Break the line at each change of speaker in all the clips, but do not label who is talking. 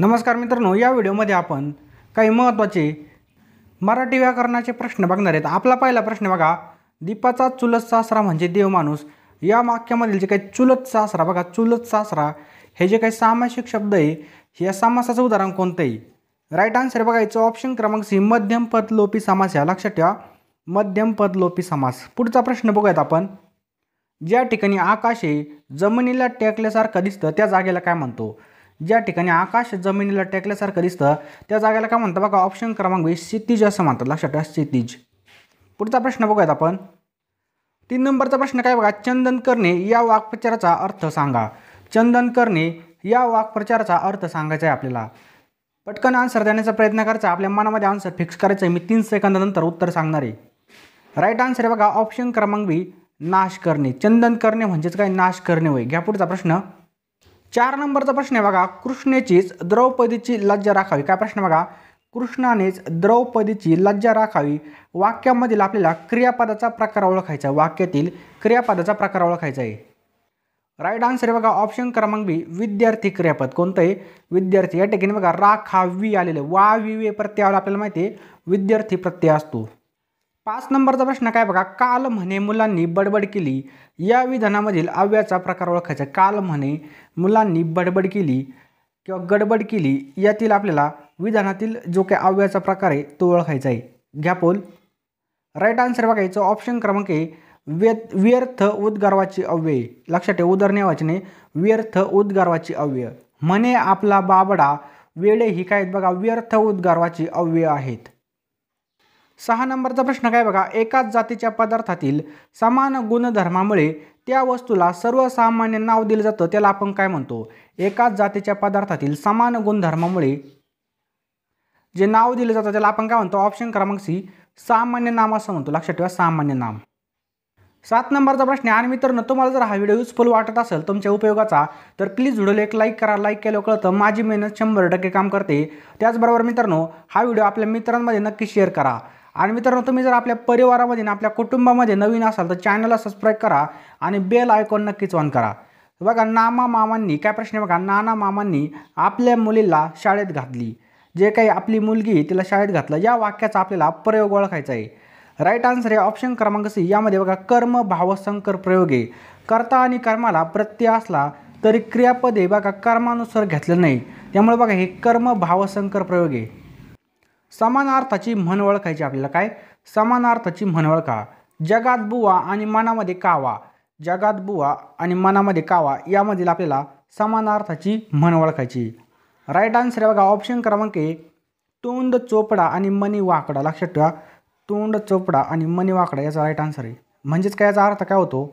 नमस्कार मित्रांनो या व्हिडिओमध्ये आपण काही महत्त्वाचे मराठी व्याकरणाचे प्रश्न बघणार आहेत आपला पहिला प्रश्न बघा दीपाचा चुलत सासरा म्हणजे देव माणूस या वाक्यामधील जे काही चुलत सासरा बघा चुलत सासरा हे जे काही सामासिक शब्द आहे या समासाचं उदाहरण कोणतं आहे राईट आन्सर बघायचं ऑप्शन क्रमांक सी मध्यम पद लोपी समास या लक्षात ठेवा मध्यम पद लोपी समास पुढचा प्रश्न बघूयात आपण ज्या ठिकाणी आकाशे जमिनीला टेकल्यासारखं दिसतं त्या जागेला काय म्हणतो ज्या ठिकाणी आकाश जमिनीला टेकल्यासारखं दिसतं त्या जागेला काय म्हणतात बघा ऑप्शन क्रमांक वीस क्षितिज असं म्हणतात लक्षात ठेवा क्षितिज पुढचा प्रश्न बघूयात आपण तीन नंबरचा प्रश्न काय बघा चंदन करणे या वाक्प्रचाराचा अर्थ सांगा चंदन करणे या वाक्प्रचाराचा अर्थ सांगायचा आहे आपल्याला पटकन आन्सर देण्याचा प्रयत्न करायचा आपल्या मनामध्ये आन्सर फिक्स करायचं आहे मी तीन सेकंदानंतर उत्तर सांगणार आहे राईट आन्सर आहे बघा ऑप्शन क्रमांक बी नाश करणे चंदन करणे म्हणजेच काय नाश करणे होय घ्या पुढचा प्रश्न चार नंबरचा प्रश्न आहे बघा कृष्णेचीच द्रौपदीची लज्जा राखावी काय प्रश्न बघा कृष्णानेच द्रौपदीची लज्जा राखावी वाक्यामधील आपल्याला क्रियापदाचा प्रकार ओळखायचा वाक्यातील क्रियापदाचा प्रकार ओळखायचा आहे राईट आन्सर आहे बघा ऑप्शन क्रमांक बी विद्यार्थी क्रियापद कोणतं आहे विद्यार्थी या ठिकाणी बघा राखावी आलेलं वा वि प्रत्ययावर आपल्याला माहिती आहे विद्यार्थी प्रत्यय असतो पाच नंबरचा प्रश्न काय बघा काल म्हणे मुलांनी बडबड केली या विधानामधील अव्याचा प्रकार ओळखायचा काल म्हणे मुलांनी बडबड केली किंवा गडबड केली यातील आपल्याला विधानातील जो काय अव्याचा प्रकार आहे तो ओळखायचा आहे घ्या पोल राईट आन्सर बघायचं ऑप्शन क्रमांक आहे व्य व्यर्थ उद्गारवाची अव्यय लक्षात ठेव उदरणे व्यर्थ उद्गारवाची अव्यय म्हणे आपला बाबडा वेळे ही काय बघा व्यर्थ उद्गारवाची अव्यय आहेत सहा नंबरचा प्रश्न काय बघा एकाच जातीच्या पदार्थातील समान गुणधर्मामुळे त्या वस्तूला सर्वसामान्य नाव दिलं जातं त्याला आपण काय म्हणतो एकाच जातीच्या पदार्थातील समान गुणधर्मामुळे जे नाव दिलं जातं त्याला आपण काय म्हणतो ऑप्शन क्रमांक सी सामान्य नाम असं म्हणतो लक्षात ठेवा सामान्य नाम सात नंबरचा प्रश्न आणि मित्रांनो तुम्हाला जर हा व्हिडिओ युजफुल वाटत असेल तुमच्या उपयोगाचा तर प्लीज व्हिडिओला एक लाईक करा लाईक केलं कळतं माझी मेहनत शंभर टक्के काम करते त्याचबरोबर मित्रांनो हा व्हिडिओ आपल्या मित्रांमध्ये नक्की शेअर करा आणि मित्रांनो तुम्ही जर आपल्या परिवारामध्ये ना आपल्या कुटुंबामध्ये नवीन असाल तर चॅनलला सबस्क्राईब करा आणि बेल आयकॉन नक्कीच ऑन करा बघा नामा मामांनी काय प्रश्न बघा नाना मामांनी आपल्या मुलीला शाळेत घातली जे काही आपली मुलगी तिला शाळेत घातलं या वाक्याचा आपल्याला प्रयोग ओळखायचा आहे राईट आन्सर आहे ऑप्शन क्रमांक सी यामध्ये बघा कर्म भावसंकर प्रयोग आहे कर्ता आणि कर्माला प्रत्यय असला तरी क्रियापदे बघा कर्मानुसार घेतलं नाही त्यामुळे बघा हे कर्म भावसंकर प्रयोग आहे समानार्थाची अर्थाची म्हण ओळखायची आपल्याला काय समानार्थाची अर्थाची म्हण ओळखा जगात बुवा आणि मनामध्ये कावा जगात बुवा आणि मनामध्ये कावा यामधील आपल्याला समानार्थाची अर्थाची म्हण ओळखायची राईट आन्सर आहे बघा ऑप्शन क्रमांक ए तोंड चोपडा आणि मनी वाकडा लक्षात ठेवा तोंड चोपडा आणि मनी वाकडा याचा राईट आन्सर आहे म्हणजेच काय याचा अर्थ काय होतो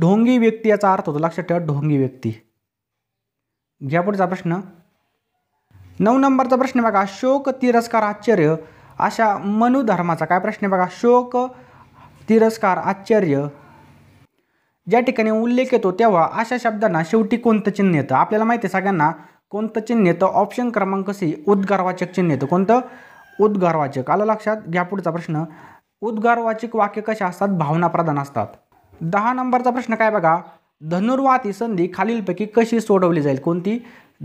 ढोंगी व्यक्ती याचा अर्थ होतो लक्षात ठेवा ढोंगी व्यक्ती घ्या पुढचा प्रश्न नऊ नंबरचा प्रश्न बघा शोक तिरस्कार आश्चर्य अशा मनुधर्माचा काय प्रश्न बघा शोक तिरस्कार आश्चर्य ज्या ठिकाणी उल्लेख येतो तेव्हा अशा शब्दांना शेवटी कोणतं चिन्ह येतं आपल्याला माहिती आहे सगळ्यांना कोणतं चिन्ह येतं ऑप्शन क्रमांक सी उद्गारवाचक चिन्ह येतं कोणतं उद्गारवाचक आलं लक्षात घ्या पुढचा प्रश्न उद्गारवाचक वाक्य कशा असतात भावना प्रधान असतात दहा नंबरचा प्रश्न काय बघा धनुर्वाती संधी खालीलपैकी कशी सोडवली जाईल कोणती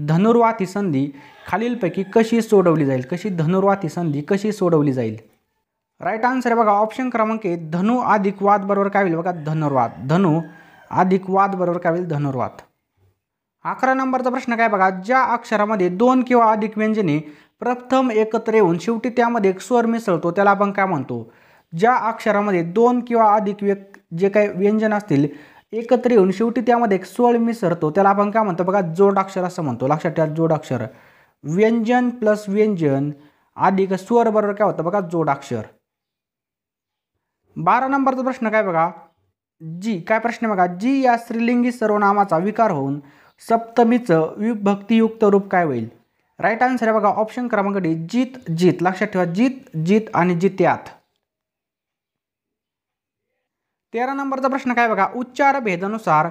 धनुर्वाती संधी खालीलपैकी कशी सोडवली जाईल कशी धनुर्वाती संधी कशी सोडवली जाईल राईट आन्सर आहे बघा ऑप्शन क्रमांक ए धनु अधिक वाद बरोबर काय होईल बघा धनुर्वाद धनु अधिक वाद बरोबर काय होईल धनुर्वाद अकरा नंबरचा प्रश्न काय बघा ज्या अक्षरामध्ये दोन किंवा अधिक व्यंजने प्रथम एकत्र येऊन शेवटी त्यामध्ये एक स्वर मिसळतो त्याला आपण काय म्हणतो ज्या अक्षरामध्ये दोन किंवा अधिक व्यक् जे काही व्यंजन असतील एकत्र येऊन शेवटी त्यामध्ये एक सोळ मिसरतो त्याला आपण काय म्हणतो बघा जोडाक्षर असं म्हणतो लक्षात ठेवा जोडाक्षर व्यंजन प्लस व्यंजन अधिक स्वर बरोबर काय होतं बघा जोडाक्षर बारा नंबरचा प्रश्न काय बघा जी काय प्रश्न बघा जी या स्त्रीलिंगी सर्वनामाचा विकार होऊन सप्तमीचं विभक्तियुक्त रूप काय होईल राईट आन्सर आहे बघा ऑप्शन क्रमांक डी जीत जीत लक्षात ठेवा जीत जीत आणि जित्यात तेरा नंबरचा प्रश्न काय बघा उच्चार भेदानुसार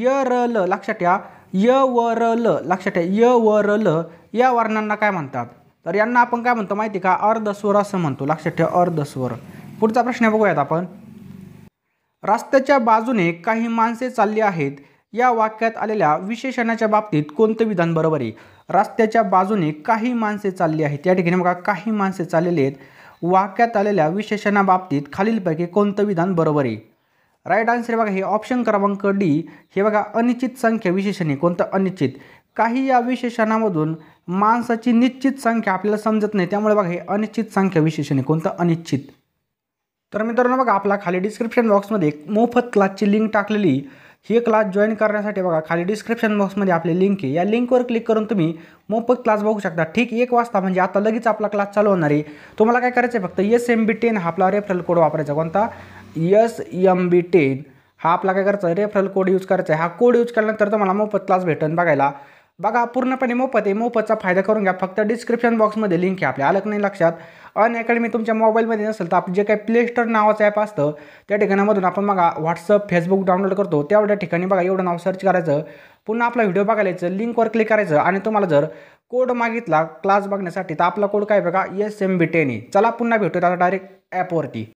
य र ल लक्षात ठेवा य व र ल लक्षात ठेवा य व र ल या वर्णांना काय म्हणतात तर यांना आपण काय म्हणतो माहिती का अर्धस्वर असं म्हणतो लक्षात ठेवा अर्धस्वर पुढचा प्रश्न बघूयात आपण रस्त्याच्या बाजूने काही माणसे चालली आहेत या वाक्यात आलेल्या विशेषणाच्या बाबतीत कोणतं विधान बरोबर आहे रस्त्याच्या बाजूने काही माणसे चालली आहेत या ठिकाणी बघा काही माणसे चाललेली आहेत वाक्यात आलेल्या विशेषणाबाबतीत खालीलपैकी कोणतं विधान बरोबर आहे राईट आन्सर बघा हे ऑप्शन क्रमांक डी हे बघा अनिश्चित संख्या विशेषणे कोणतं अनिश्चित काही या विशेषणामधून माणसाची निश्चित संख्या आपल्याला समजत नाही त्यामुळे बघा हे अनिश्चित संख्या विशेषणे कोणतं अनिश्चित तर मित्रांनो बघा आपला खाली डिस्क्रिप्शन बॉक्समध्ये मोफत क्लासची लिंक टाकलेली ही क्लास जॉईन करण्यासाठी बघा खाली डिस्क्रिप्शन बॉक्समध्ये आपली लिंक आहे या लिंकवर क्लिक करून तुम्ही मोफत क्लास बघू शकता ठीक एक वाजता म्हणजे आता लगेच आपला क्लास चालू होणार आहे तुम्हाला काय करायचं आहे फक्त एस एम बी टेन हा आपला रेफरल कोड वापरायचा कोणता यस एम बी टेन हा आपला काय करायचा रेफरल कोड यूज करायचा आहे हा कोड यूज केल्यानंतर तुम्हाला मोफत क्लास भेटेल बघायला बघा पूर्णपणे मोफत आहे मोफतचा फायदा करून घ्या फक्त डिस्क्रिप्शन बॉक्समध्ये लिंक आहे आपल्या अलग नाही लक्षात अन अकॅडमी तुमच्या मोबाईलमध्ये नसेल तर आपण जे काही प्ले स्टोर नावाचं ॲप असतं त्या ठिकाणामधून आपण बघा व्हॉट्सअप फेसबुक डाउनलोड करतो तेवढ्या ठिकाणी बघा एवढं नाव सर्च करायचं पुन्हा आपला व्हिडिओ बघायचं लिंकवर क्लिक करायचं आणि तुम्हाला जर कोड मागितला क्लास बघण्यासाठी तर आपला कोड काय बघा एस एम बी टेन चला पुन्हा भेटूया आता डायरेक्ट ॲपवरती